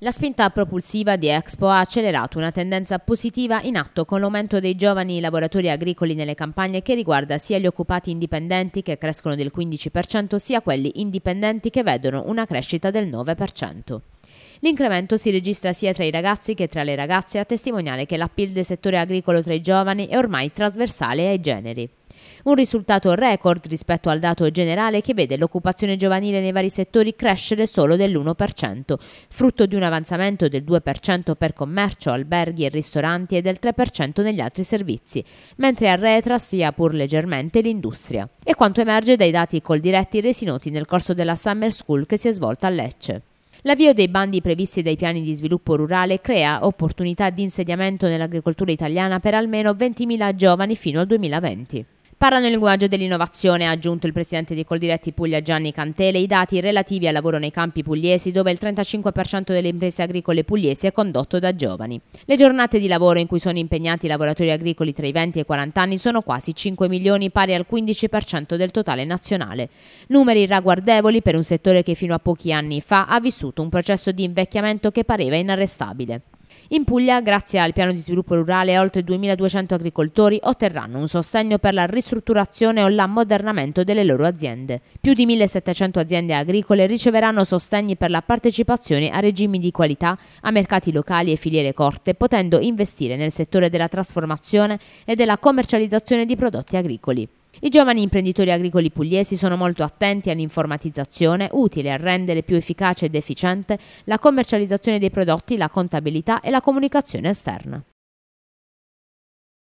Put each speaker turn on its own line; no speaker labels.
La spinta propulsiva di Expo ha accelerato una tendenza positiva in atto con l'aumento dei giovani lavoratori agricoli nelle campagne che riguarda sia gli occupati indipendenti che crescono del 15% sia quelli indipendenti che vedono una crescita del 9%. L'incremento si registra sia tra i ragazzi che tra le ragazze a testimoniare che l'appeal del settore agricolo tra i giovani è ormai trasversale ai generi un risultato record rispetto al dato generale che vede l'occupazione giovanile nei vari settori crescere solo dell'1%, frutto di un avanzamento del 2% per commercio, alberghi e ristoranti e del 3% negli altri servizi, mentre arretra sia pur leggermente l'industria. E quanto emerge dai dati col diretti resi noti nel corso della Summer School che si è svolta a Lecce. L'avvio dei bandi previsti dai piani di sviluppo rurale crea opportunità di insediamento nell'agricoltura italiana per almeno 20.000 giovani fino al 2020. Parlano il linguaggio dell'innovazione, ha aggiunto il presidente di Coldiretti Puglia Gianni Cantele, i dati relativi al lavoro nei campi pugliesi dove il 35% delle imprese agricole pugliesi è condotto da giovani. Le giornate di lavoro in cui sono impegnati i lavoratori agricoli tra i 20 e i 40 anni sono quasi 5 milioni pari al 15% del totale nazionale. Numeri ragguardevoli per un settore che fino a pochi anni fa ha vissuto un processo di invecchiamento che pareva inarrestabile. In Puglia, grazie al piano di sviluppo rurale, oltre 2.200 agricoltori otterranno un sostegno per la ristrutturazione o l'ammodernamento delle loro aziende. Più di 1.700 aziende agricole riceveranno sostegni per la partecipazione a regimi di qualità, a mercati locali e filiere corte, potendo investire nel settore della trasformazione e della commercializzazione di prodotti agricoli. I giovani imprenditori agricoli pugliesi sono molto attenti all'informatizzazione utile a rendere più efficace ed efficiente la commercializzazione dei prodotti, la contabilità e la comunicazione esterna.